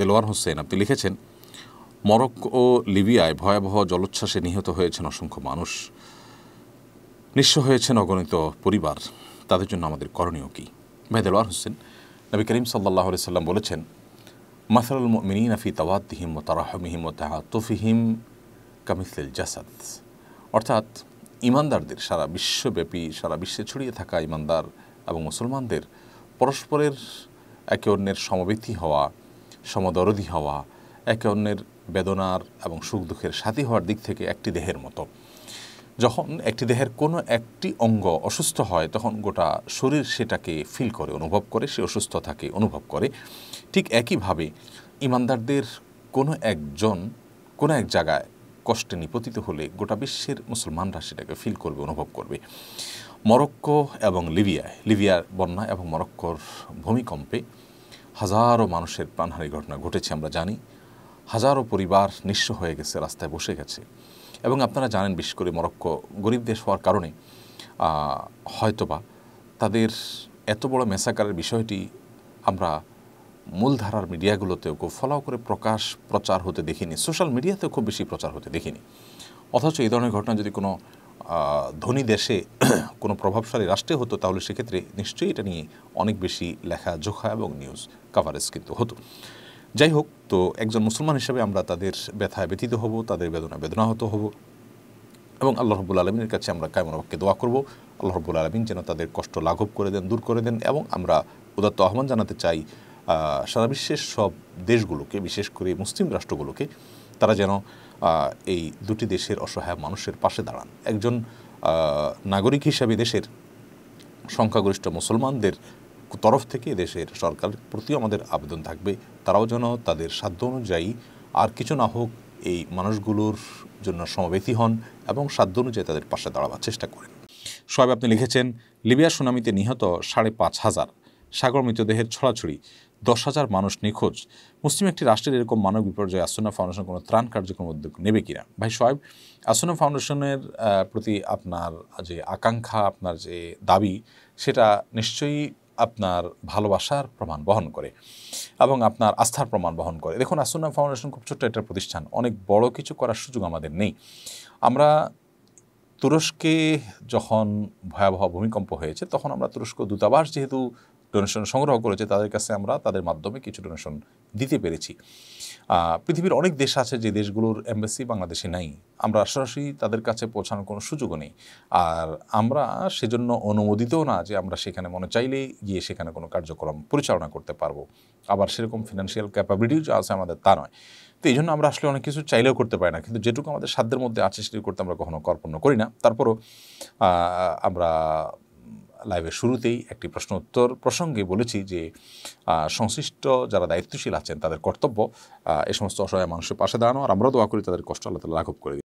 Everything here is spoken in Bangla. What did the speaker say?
দেলোয়ার হোসেন আপনি লিখেছেন মরক্কো ও লিবিয়ায় ভয়াবহ জলোচ্ছ্বাসে নিহত হয়েছেন অসংখ্য মানুষ নিঃস্ব হয়েছেন অগণিত পরিবার তাদের জন্য আমাদের করণীয় কী ভাই দেলোয়ার হোসেন নবী করিম সাল্লাহ সাল্লাম বলেছেন মাসারুল মিনীন আফি তাওয়াতহিম ও তারাহমিহিম ও তাহাতফিহিম কামিসেল জাসাদ অর্থাৎ ইমানদারদের সারা বিশ্বব্যাপী সারা বিশ্বে ছড়িয়ে থাকা ইমানদার এবং মুসলমানদের পরস্পরের একে অন্যের সমবেতি হওয়া সমদরদি হওয়া একে অন্যের বেদনার এবং সুখ দুঃখের সাথী হওয়ার দিক থেকে একটি দেহের মতো যখন একটি দেহের কোনো একটি অঙ্গ অসুস্থ হয় তখন গোটা শরীর সেটাকে ফিল করে অনুভব করে সে অসুস্থতাকে অনুভব করে ঠিক একইভাবে ইমানদারদের কোনো একজন কোনো এক জায়গায় কষ্টে নিপতিত হলে গোটা বিশ্বের মুসলমানরা সেটাকে ফিল করবে অনুভব করবে মরক্কো এবং লিবিয়ায় লিবিয়ার বন্যা এবং মরক্কোর ভূমিকম্পে হাজারো মানুষের প্রাণহানির ঘটনা ঘটেছে আমরা জানি হাজারো পরিবার নিঃস্ব হয়ে গেছে রাস্তায় বসে গেছে এবং আপনারা জানেন বিশেষ করে মরক্কো গরিব দেশ হওয়ার কারণে হয়তোবা তাদের এত বড় মেসাকারের বিষয়টি আমরা মূলধারার মিডিয়াগুলোতেও খুব ফলাও করে প্রকাশ প্রচার হতে দেখিনি সোশ্যাল মিডিয়াতেও খুব বেশি প্রচার হতে দেখিনি অথচ এই ধরনের ঘটনা যদি কোনো ধনী দেশে কোনো প্রভাবশালী রাষ্ট্রে হতো তাহলে সেক্ষেত্রে নিশ্চয়ই এটা নিয়ে অনেক বেশি লেখা জোখা এবং নিউজ কাভারেজ কিন্তু হতো যাই হোক তো একজন মুসলমান হিসেবে আমরা তাদের ব্যথায় ব্যথিত হব তাদের বেদনা বেদনাহত হব এবং আল্লাহ রব্বুল আলমিনের কাছে আমরা কায়মনবাক্যে দোয়া করব আল্লাহ রব্বুল আলমিন যেন তাদের কষ্ট লাঘব করে দেন দূর করে দেন এবং আমরা উদাত্ত আহ্বান জানাতে চাই সারা বিশ্বের সব দেশগুলোকে বিশেষ করে মুসলিম রাষ্ট্রগুলোকে তারা যেন এই দুটি দেশের অসহায় মানুষের পাশে দাঁড়ান একজন নাগরিক হিসাবে দেশের সংখ্যাগরিষ্ঠ মুসলমানদের তরফ থেকে দেশের সরকার প্রতি আমাদের আবেদন থাকবে তারাও যেন তাদের সাধ্য অনুযায়ী আর কিছু না হোক এই মানুষগুলোর জন্য সমবেতী হন এবং সাধ্য অনুযায়ী তাদের পাশে দাঁড়াবার চেষ্টা করেন সবাই আপনি লিখেছেন লিবিয়া সুনামিতে নিহত সাড়ে পাঁচ হাজার সাগর মৃতদেহের ছড়াছড়ি দশ হাজার মানুষ নিখোঁজ মুসলিম একটি রাষ্ট্রের এরকম মানব বিপর্যয় আসন্ন ফাউন্ডেশন কোনো ত্রাণ কার্যক্রম উদ্যোগ নেবে কিনা ভাই সোহেব আসন্না ফাউন্ডেশনের প্রতি আপনার যে আকাঙ্ক্ষা আপনার যে দাবি সেটা নিশ্চয়ই আপনার ভালোবাসার প্রমাণ বহন করে এবং আপনার আস্থার প্রমাণ বহন করে দেখুন আসন্না ফাউন্ডেশন খুব ছোট্ট একটা প্রতিষ্ঠান অনেক বড় কিছু করার সুযোগ আমাদের নেই আমরা তুরস্কে যখন ভয়াবহ ভূমিকম্প হয়েছে তখন আমরা তুরস্ক দূতাবাস যেহেতু ডোনেশন সংগ্রহ করেছে তাদের কাছে আমরা তাদের মাধ্যমে কিছু ডোনেশন দিতে পেরেছি পৃথিবীর অনেক দেশ আছে যে দেশগুলোর এম্বাসি বাংলাদেশে নাই আমরা সরাসরি তাদের কাছে পৌঁছানোর কোনো সুযোগও নেই আর আমরা সেজন্য অনুমোদিতও না যে আমরা সেখানে মনে চাইলেই গিয়ে সেখানে কোনো কার্যক্রম পরিচালনা করতে পারবো আবার সেরকম ফিনান্সিয়াল ক্যাপাবিলিটিও যা আছে আমাদের তা নয় তো এই জন্য আমরা আসলে অনেক কিছু চাইলেও করতে পারি না কিন্তু যেটুকু আমাদের সাধ্যের মধ্যে আছে সেটুকু করতে আমরা কখনো কল্পনা করি না তারপরও আমরা লাইভের শুরুতেই একটি প্রশ্ন উত্তর প্রসঙ্গে বলেছি যে সংশ্লিষ্ট যারা দায়িত্বশীল আছেন তাদের কর্তব্য এ সমস্ত অসহায় মানুষের পাশে দাঁড়ানো আর আমরা দোয়া করি তাদের কষ্ট আল্লাহ তালা লাঘব করে